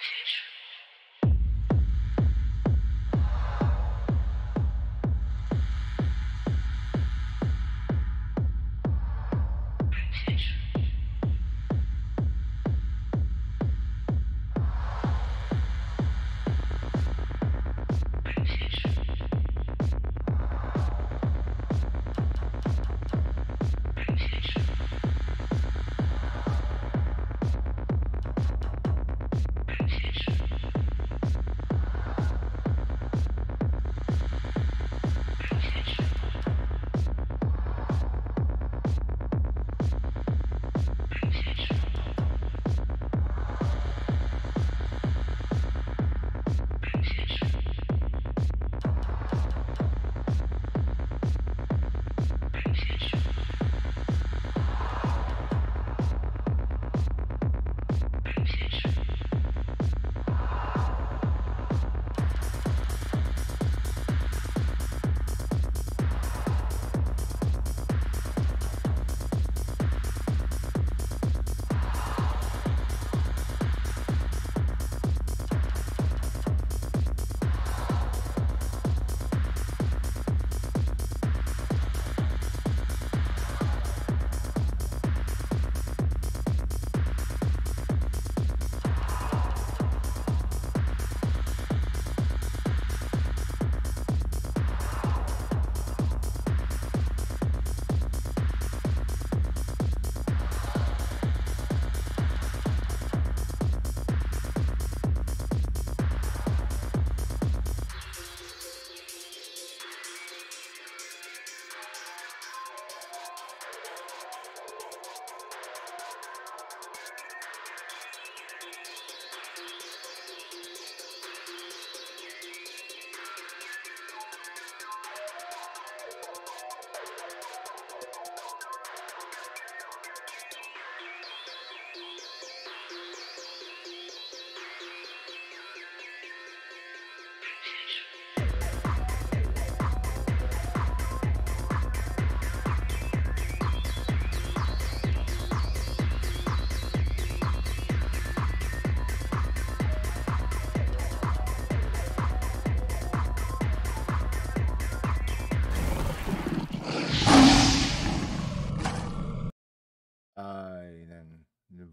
谁吃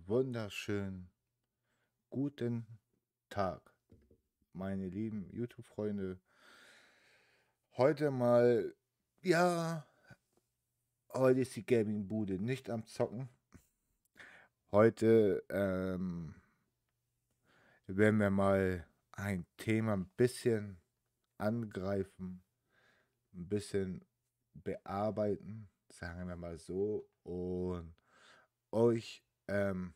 wunderschönen guten Tag, meine lieben YouTube-Freunde. Heute mal, ja, heute ist die Gaming-Bude nicht am Zocken. Heute ähm, werden wir mal ein Thema ein bisschen angreifen, ein bisschen bearbeiten, sagen wir mal so, und euch ähm,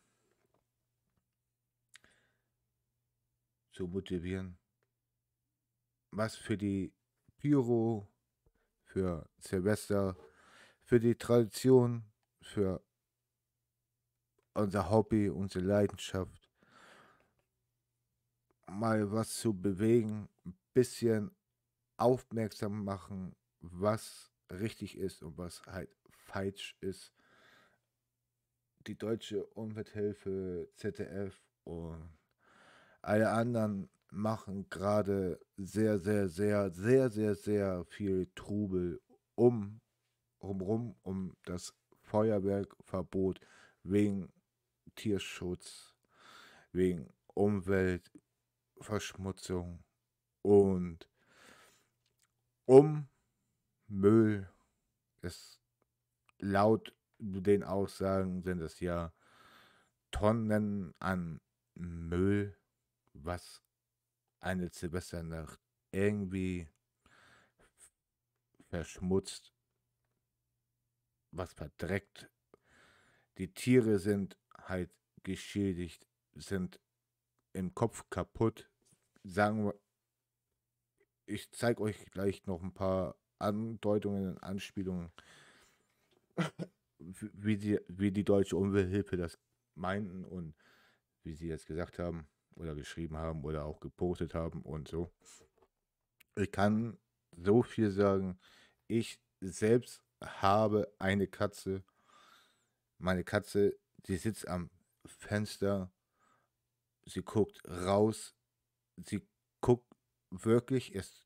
zu motivieren, was für die Pyro, für Silvester, für die Tradition, für unser Hobby, unsere Leidenschaft, mal was zu bewegen, ein bisschen aufmerksam machen, was richtig ist und was halt falsch ist die Deutsche Umwelthilfe, ZDF und alle anderen machen gerade sehr, sehr, sehr, sehr, sehr, sehr viel Trubel um, rumrum, um das Feuerwerkverbot wegen Tierschutz, wegen Umweltverschmutzung und um Müll ist laut den Aussagen sind es ja Tonnen an Müll, was eine Silvesternacht irgendwie verschmutzt, was verdreckt. Die Tiere sind halt geschädigt, sind im Kopf kaputt. Sagen wir, ich zeige euch gleich noch ein paar Andeutungen und Anspielungen wie die, wie die deutsche Umwelthilfe das meinten und wie sie jetzt gesagt haben oder geschrieben haben oder auch gepostet haben und so. Ich kann so viel sagen. Ich selbst habe eine Katze. Meine Katze, die sitzt am Fenster. Sie guckt raus. Sie guckt wirklich. Es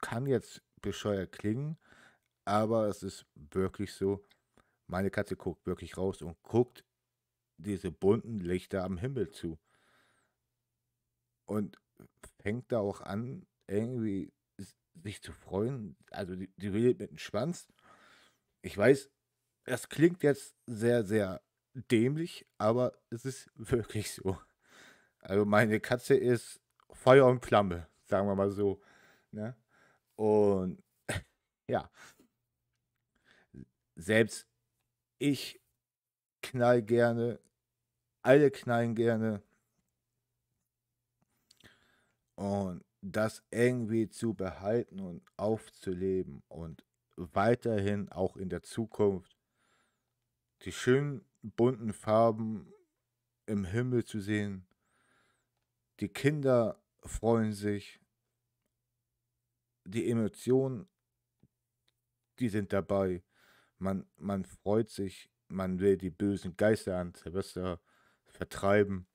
kann jetzt bescheuert klingen, aber es ist wirklich so. Meine Katze guckt wirklich raus und guckt diese bunten Lichter am Himmel zu. Und fängt da auch an, irgendwie sich zu freuen. Also die, die wedelt mit dem Schwanz. Ich weiß, das klingt jetzt sehr, sehr dämlich, aber es ist wirklich so. Also meine Katze ist Feuer und Flamme, sagen wir mal so. Ne? Und ja, selbst ich knall gerne. Alle knallen gerne. Und das irgendwie zu behalten und aufzuleben und weiterhin auch in der Zukunft die schönen bunten Farben im Himmel zu sehen. Die Kinder freuen sich. Die Emotionen, die sind dabei. Man, man freut sich, man will die bösen Geister an Silvester vertreiben.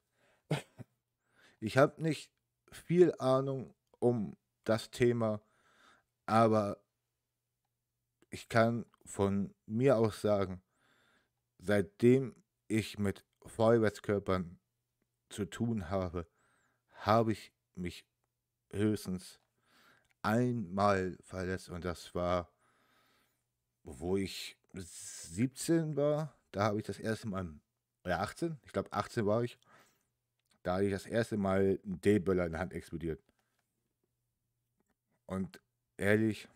Ich habe nicht viel Ahnung um das Thema, aber ich kann von mir aus sagen, seitdem ich mit Vorwärtskörpern zu tun habe, habe ich mich höchstens einmal verletzt und das war, wo ich 17 war, da habe ich das erste Mal, oder 18, ich glaube 18 war ich, da habe ich das erste Mal einen D-Böller in der Hand explodiert. Und ehrlich,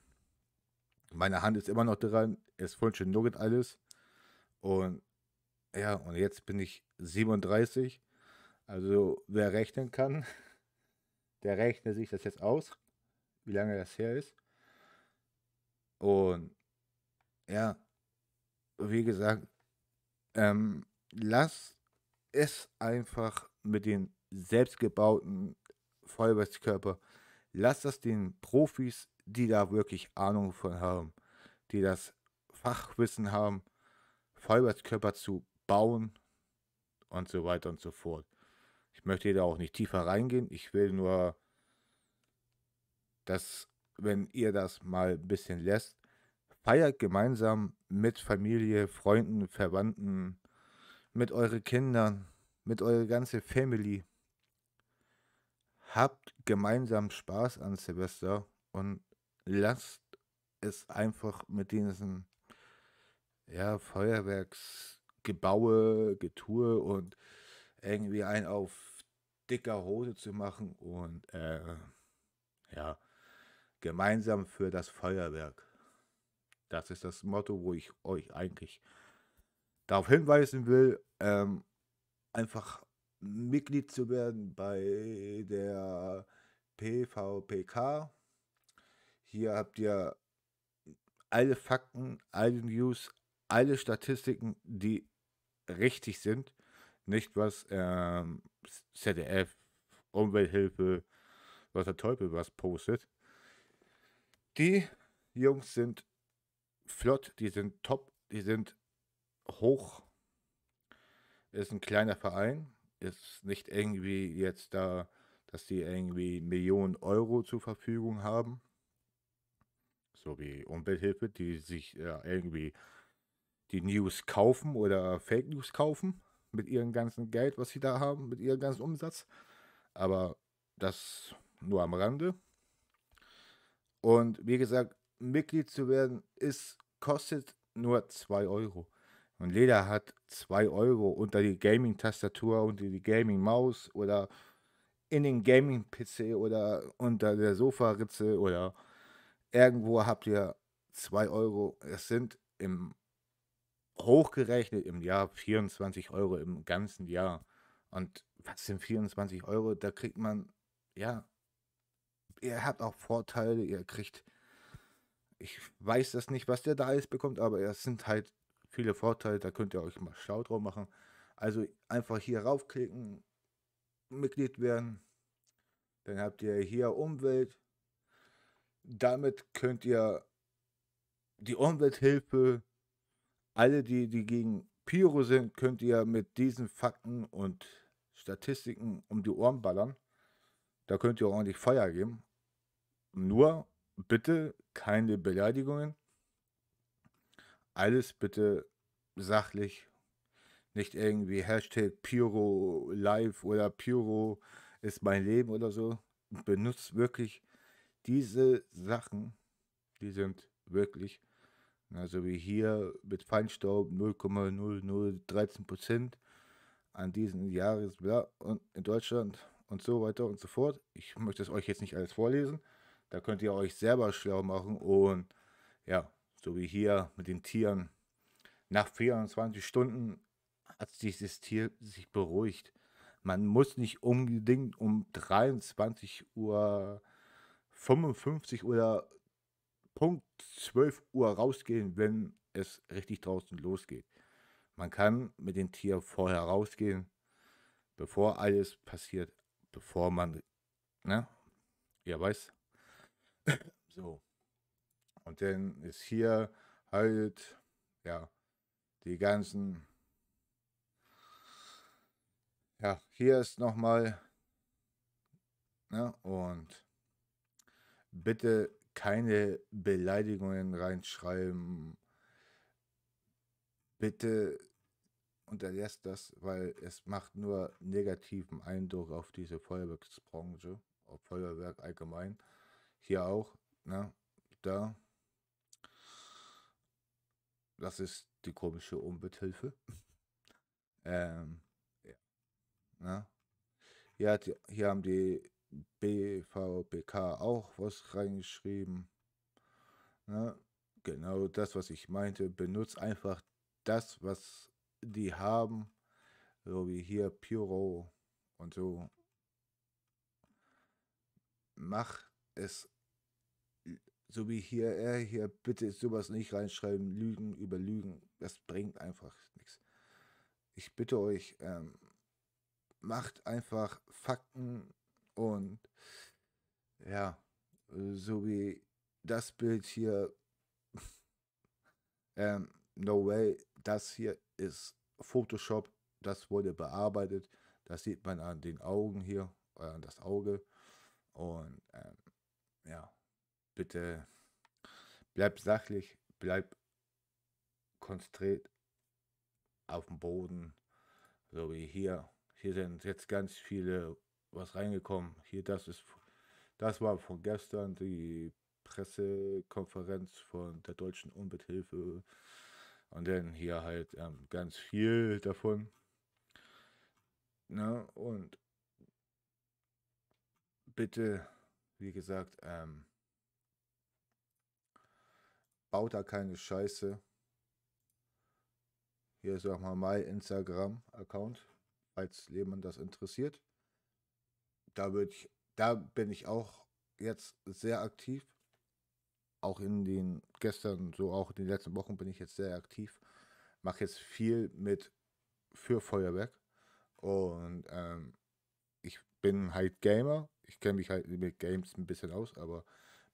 meine Hand ist immer noch dran, ist voll schön Nugget alles. Und ja, und jetzt bin ich 37. Also wer rechnen kann, der rechnet sich das jetzt aus, wie lange das her ist. Und ja, wie gesagt, ähm, lasst es einfach mit den selbstgebauten Feuerwerkskörper. Lasst das den Profis, die da wirklich Ahnung von haben, die das Fachwissen haben, Feuerwerkskörper zu bauen und so weiter und so fort. Ich möchte da auch nicht tiefer reingehen. Ich will nur, dass, wenn ihr das mal ein bisschen lässt, Feiert gemeinsam mit Familie, Freunden, Verwandten, mit euren Kindern, mit eurer ganzen Family. Habt gemeinsam Spaß an Silvester und lasst es einfach mit diesen ja, Feuerwerksgebaue, Getue und irgendwie ein auf dicker Hose zu machen und äh, ja, gemeinsam für das Feuerwerk. Das ist das Motto, wo ich euch eigentlich darauf hinweisen will, ähm, einfach Mitglied zu werden bei der PVPK. Hier habt ihr alle Fakten, alle News, alle Statistiken, die richtig sind. Nicht was ähm, ZDF, Umwelthilfe, was der Teufel was postet. Die Jungs sind flott, die sind top, die sind hoch. Ist ein kleiner Verein, ist nicht irgendwie jetzt da, dass die irgendwie Millionen Euro zur Verfügung haben. So wie Umwelthilfe, die sich ja, äh, irgendwie die News kaufen oder Fake News kaufen mit ihrem ganzen Geld, was sie da haben, mit ihrem ganzen Umsatz. Aber das nur am Rande. Und wie gesagt, Mitglied zu werden ist kostet nur 2 Euro. Und jeder hat 2 Euro unter die Gaming-Tastatur, unter die Gaming-Maus oder in den Gaming-PC oder unter der Sofaritze oder irgendwo habt ihr 2 Euro. Es sind im hochgerechnet im Jahr 24 Euro im ganzen Jahr. Und was sind 24 Euro? Da kriegt man, ja, ihr habt auch Vorteile, ihr kriegt ich weiß das nicht, was der da alles bekommt, aber es sind halt viele Vorteile, da könnt ihr euch mal Schau drauf machen. Also einfach hier raufklicken, Mitglied werden. Dann habt ihr hier Umwelt. Damit könnt ihr die Umwelthilfe, alle die, die gegen Pyro sind, könnt ihr mit diesen Fakten und Statistiken um die Ohren ballern. Da könnt ihr ordentlich Feuer geben. Nur bitte keine Beleidigungen. Alles bitte sachlich, nicht irgendwie Hashtag Pyro Live oder Pyro ist mein Leben oder so. Benutzt wirklich diese Sachen, die sind wirklich, also wie hier mit Feinstaub 0,0013 Prozent an diesen Jahres, bla, und in Deutschland und so weiter und so fort. Ich möchte es euch jetzt nicht alles vorlesen. Da könnt ihr euch selber schlau machen und ja, so wie hier mit den Tieren. Nach 24 Stunden hat sich das Tier sich beruhigt. Man muss nicht unbedingt um 23 Uhr 55 oder Punkt 12 Uhr rausgehen, wenn es richtig draußen losgeht. Man kann mit dem Tier vorher rausgehen, bevor alles passiert, bevor man, ne? Ihr weiß. So. Und dann ist hier halt, ja, die ganzen. Ja, hier ist nochmal. Ne, und bitte keine Beleidigungen reinschreiben. Bitte unterlässt das, weil es macht nur negativen Eindruck auf diese Feuerwerksbranche, auf Feuerwerk allgemein. Hier auch, ne? Da. Das ist die komische Umwelthilfe. ähm, ja. Ne? Hier, hat, hier haben die BVBK auch was reingeschrieben. Ne? Genau das, was ich meinte. Benutzt einfach das, was die haben. So wie hier Pyro und so. Mach es so wie hier, er äh, hier, bitte sowas nicht reinschreiben, Lügen über Lügen. Das bringt einfach nichts. Ich bitte euch, ähm, macht einfach Fakten und ja, so wie das Bild hier, ähm, no way, das hier ist Photoshop, das wurde bearbeitet, das sieht man an den Augen hier, äh, an das Auge und ähm, ja, bitte bleib sachlich, bleib konzentriert auf dem Boden, so wie hier. Hier sind jetzt ganz viele was reingekommen. Hier, das ist, das war von gestern die Pressekonferenz von der Deutschen Umwelthilfe und dann hier halt ähm, ganz viel davon. Na, ne, und bitte, wie gesagt, ähm, Baut da keine Scheiße. Hier ist auch mal mein Instagram-Account, falls jemand das interessiert. Da, ich, da bin ich auch jetzt sehr aktiv. Auch in den gestern, so auch in den letzten Wochen bin ich jetzt sehr aktiv. Mache jetzt viel mit für Feuerwerk. Und ähm, ich bin halt Gamer. Ich kenne mich halt mit Games ein bisschen aus, aber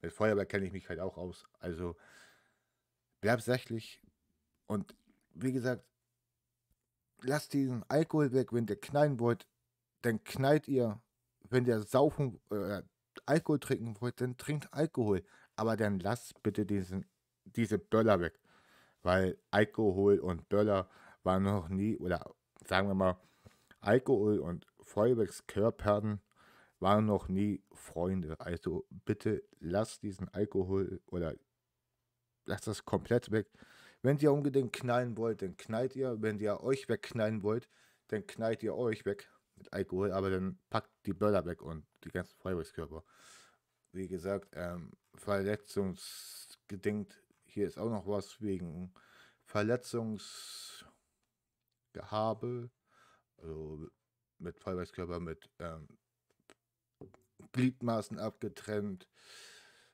mit Feuerwerk kenne ich mich halt auch aus. Also bleib sächlich und wie gesagt, lasst diesen Alkohol weg, wenn ihr knallen wollt, dann knallt ihr. Wenn ihr saufen, oder äh, Alkohol trinken wollt, dann trinkt Alkohol. Aber dann lasst bitte diesen, diese Böller weg. Weil Alkohol und Böller waren noch nie, oder sagen wir mal, Alkohol und Feuerwerkskörpern waren noch nie Freunde. Also bitte lasst diesen Alkohol oder lasst das komplett weg. Wenn ihr unbedingt knallen wollt, dann knallt ihr. Wenn ihr euch wegknallen wollt, dann knallt ihr euch weg mit Alkohol, aber dann packt die Böller weg und die ganzen Feuerwerkskörper. Wie gesagt, ähm, verletzungsgedingt, hier ist auch noch was wegen Verletzungsgehabe, also mit Feuerwerkskörper, mit ähm, Gliedmaßen abgetrennt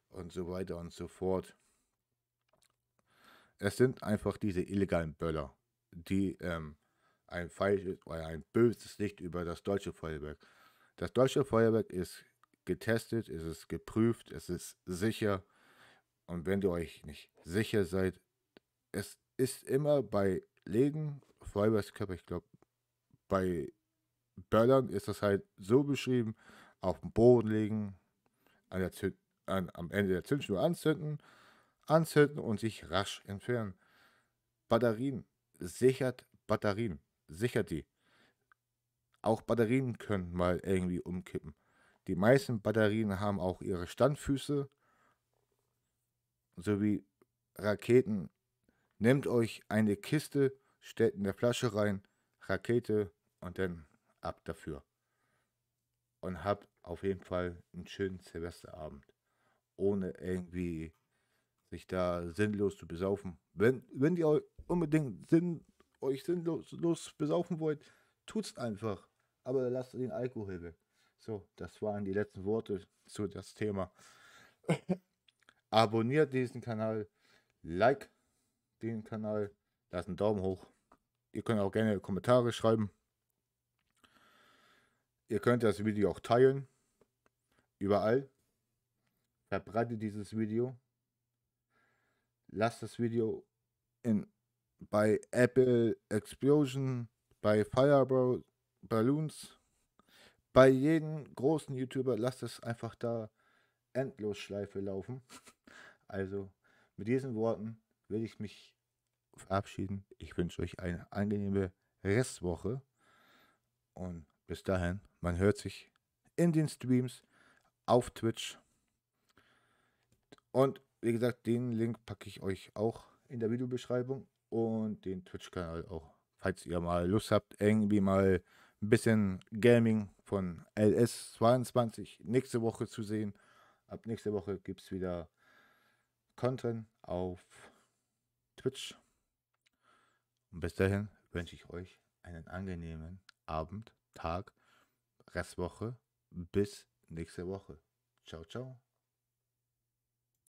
und so weiter und so fort es sind einfach diese illegalen Böller, die ähm, ein falsches oder ein böses Licht über das deutsche Feuerwerk. Das deutsche Feuerwerk ist getestet, es ist geprüft, es ist sicher. Und wenn ihr euch nicht sicher seid, es ist immer bei Legen, Feuerwerkskörper, ich glaube, bei Böllern ist das halt so beschrieben, auf den Boden legen, an der Zünd, an, am Ende der Zündschnur anzünden anzünden und sich rasch entfernen. Batterien sichert Batterien, sichert die. Auch Batterien können mal irgendwie umkippen. Die meisten Batterien haben auch ihre Standfüße sowie Raketen. Nehmt euch eine Kiste, stellt in der Flasche rein, Rakete und dann ab dafür. Und habt auf jeden Fall einen schönen Silvesterabend. Ohne irgendwie sich da sinnlos zu besaufen. Wenn, wenn ihr unbedingt sinn, euch sinnlos besaufen wollt, tut's einfach. Aber lasst den Alkohol weg. So, das waren die letzten Worte zu das Thema. Abonniert diesen Kanal, like den Kanal, lasst einen Daumen hoch. Ihr könnt auch gerne Kommentare schreiben. Ihr könnt das Video auch teilen. Überall. Verbreitet dieses Video lasst das Video in, bei Apple Explosion, bei Fireball Balloons, bei jedem großen YouTuber, lasst es einfach da endlos Endlosschleife laufen. Also mit diesen Worten will ich mich verabschieden. Ich wünsche euch eine angenehme Restwoche und bis dahin, man hört sich in den Streams auf Twitch und wie gesagt, den Link packe ich euch auch in der Videobeschreibung und den Twitch-Kanal auch. Falls ihr mal Lust habt, irgendwie mal ein bisschen Gaming von LS22 nächste Woche zu sehen. Ab nächste Woche gibt es wieder Content auf Twitch. Und bis dahin wünsche ich euch einen angenehmen Abend, Tag, Restwoche. Bis nächste Woche. Ciao, ciao.